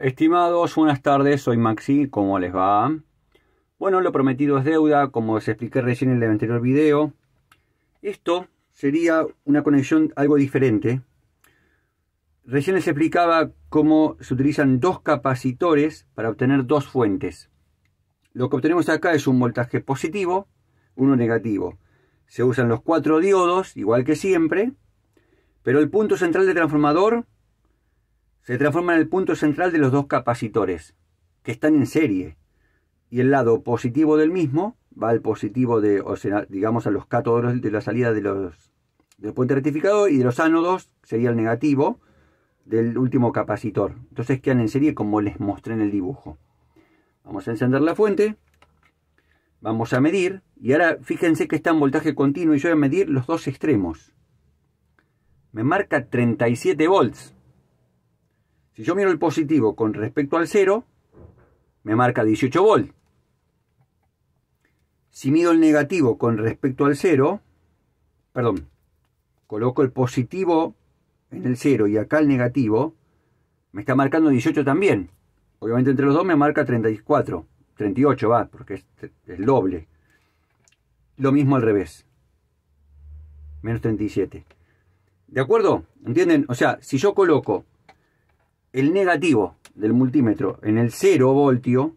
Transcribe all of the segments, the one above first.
Estimados, buenas tardes, soy Maxi, ¿cómo les va? Bueno, lo prometido es deuda, como os expliqué recién en el anterior video. Esto sería una conexión algo diferente. Recién les explicaba cómo se utilizan dos capacitores para obtener dos fuentes. Lo que obtenemos acá es un voltaje positivo, uno negativo. Se usan los cuatro diodos, igual que siempre, pero el punto central del transformador se transforma en el punto central de los dos capacitores, que están en serie, y el lado positivo del mismo va al positivo de, o digamos, a los cátodos de la salida de los, del puente rectificado, y de los ánodos sería el negativo del último capacitor. Entonces quedan en serie como les mostré en el dibujo. Vamos a encender la fuente, vamos a medir y ahora fíjense que está en voltaje continuo y yo voy a medir los dos extremos. Me marca 37 volts. Si yo miro el positivo con respecto al 0, me marca 18 volt. Si mido el negativo con respecto al 0, perdón, coloco el positivo en el cero y acá el negativo, me está marcando 18 también. Obviamente entre los dos me marca 34, 38 va, porque es el doble. Lo mismo al revés. Menos 37. ¿De acuerdo? ¿Entienden? O sea, si yo coloco el negativo del multímetro en el 0 voltio,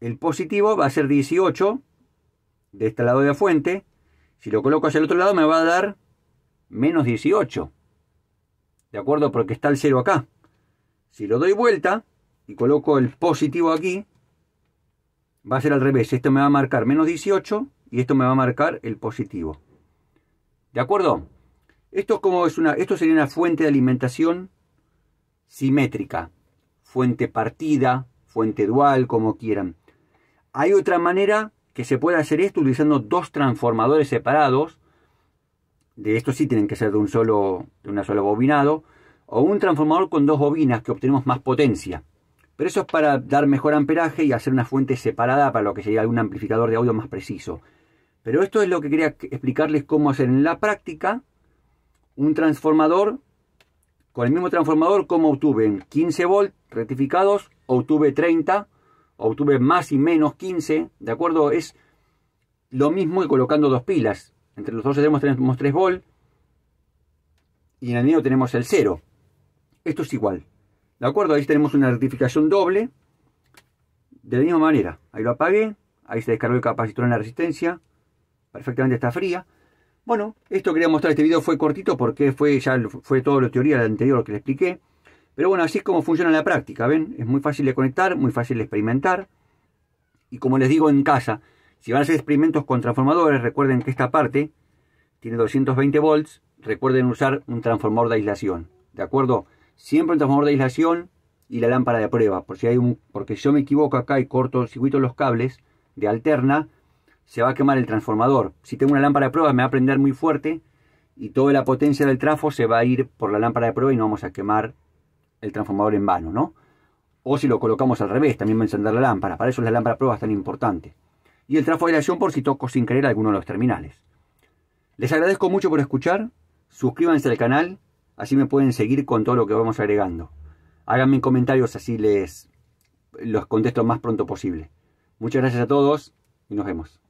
el positivo va a ser 18 de este lado de la fuente. Si lo coloco hacia el otro lado me va a dar menos 18. ¿De acuerdo? Porque está el 0 acá. Si lo doy vuelta y coloco el positivo aquí, va a ser al revés. Esto me va a marcar menos 18 y esto me va a marcar el positivo. ¿De acuerdo? Esto, como es una, esto sería una fuente de alimentación simétrica, fuente partida, fuente dual, como quieran. Hay otra manera que se puede hacer esto utilizando dos transformadores separados, de estos sí tienen que ser de un solo, de una sola bobinado, o un transformador con dos bobinas que obtenemos más potencia. Pero eso es para dar mejor amperaje y hacer una fuente separada para lo que sería un amplificador de audio más preciso. Pero esto es lo que quería explicarles cómo hacer en la práctica un transformador con el mismo transformador, como obtuve en 15 volt rectificados, obtuve 30, obtuve más y menos 15, ¿de acuerdo? Es lo mismo Y colocando dos pilas. Entre los dos tenemos, tenemos 3 volt y en el medio tenemos el 0. Esto es igual. ¿De acuerdo? Ahí tenemos una rectificación doble. De la misma manera. Ahí lo apagué. Ahí se descargó el capacitor en la resistencia. Perfectamente está fría. Bueno, esto quería mostrar, este video fue cortito porque fue ya fue todo lo teoría anterior que le expliqué. Pero bueno, así es como funciona en la práctica, ¿ven? Es muy fácil de conectar, muy fácil de experimentar. Y como les digo en casa, si van a hacer experimentos con transformadores, recuerden que esta parte tiene 220 volts, recuerden usar un transformador de aislación, ¿de acuerdo? Siempre un transformador de aislación y la lámpara de prueba, por si hay un, porque yo me equivoco acá y corto circuito los cables de alterna, se va a quemar el transformador. Si tengo una lámpara de prueba me va a prender muy fuerte y toda la potencia del trafo se va a ir por la lámpara de prueba y no vamos a quemar el transformador en vano, ¿no? O si lo colocamos al revés, también va a encender la lámpara. Para eso la lámpara de prueba es tan importante. Y el trafo de aireación por si toco sin querer alguno de los terminales. Les agradezco mucho por escuchar. Suscríbanse al canal, así me pueden seguir con todo lo que vamos agregando. Háganme comentarios, así les los contesto más pronto posible. Muchas gracias a todos y nos vemos.